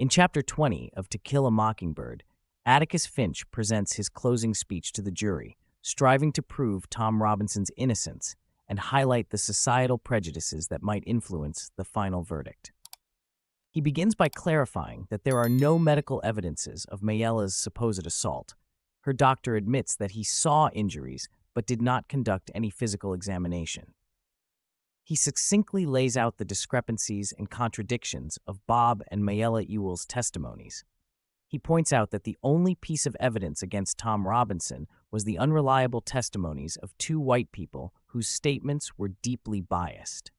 In Chapter 20 of To Kill a Mockingbird, Atticus Finch presents his closing speech to the jury, striving to prove Tom Robinson's innocence and highlight the societal prejudices that might influence the final verdict. He begins by clarifying that there are no medical evidences of Mayella's supposed assault. Her doctor admits that he saw injuries but did not conduct any physical examination he succinctly lays out the discrepancies and contradictions of Bob and Mayella Ewell's testimonies. He points out that the only piece of evidence against Tom Robinson was the unreliable testimonies of two white people whose statements were deeply biased.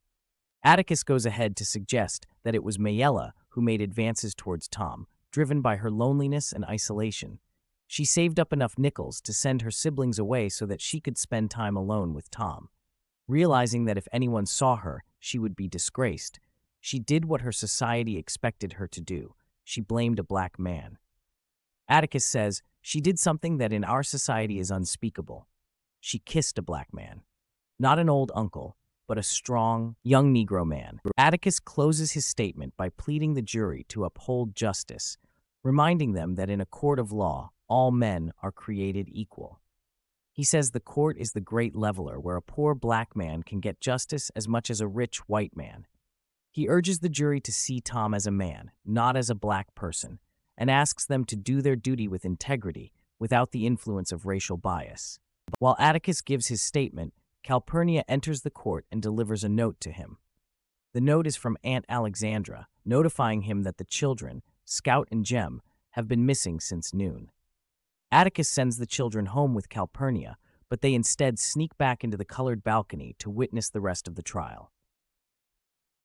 Atticus goes ahead to suggest that it was Mayella who made advances towards Tom, driven by her loneliness and isolation. She saved up enough nickels to send her siblings away so that she could spend time alone with Tom realizing that if anyone saw her, she would be disgraced. She did what her society expected her to do. She blamed a black man. Atticus says, she did something that in our society is unspeakable. She kissed a black man. Not an old uncle, but a strong, young Negro man. Atticus closes his statement by pleading the jury to uphold justice, reminding them that in a court of law, all men are created equal. He says the court is the great leveler where a poor black man can get justice as much as a rich white man. He urges the jury to see Tom as a man, not as a black person, and asks them to do their duty with integrity without the influence of racial bias. While Atticus gives his statement, Calpurnia enters the court and delivers a note to him. The note is from Aunt Alexandra, notifying him that the children, Scout and Jem, have been missing since noon. Atticus sends the children home with Calpurnia, but they instead sneak back into the colored balcony to witness the rest of the trial.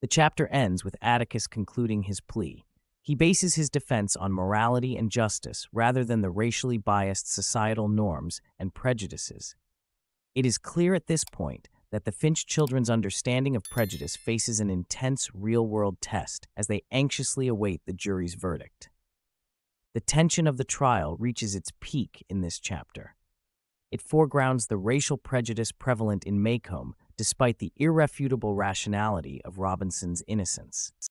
The chapter ends with Atticus concluding his plea. He bases his defense on morality and justice rather than the racially biased societal norms and prejudices. It is clear at this point that the Finch children's understanding of prejudice faces an intense real world test as they anxiously await the jury's verdict. The tension of the trial reaches its peak in this chapter. It foregrounds the racial prejudice prevalent in Maycomb, despite the irrefutable rationality of Robinson's innocence.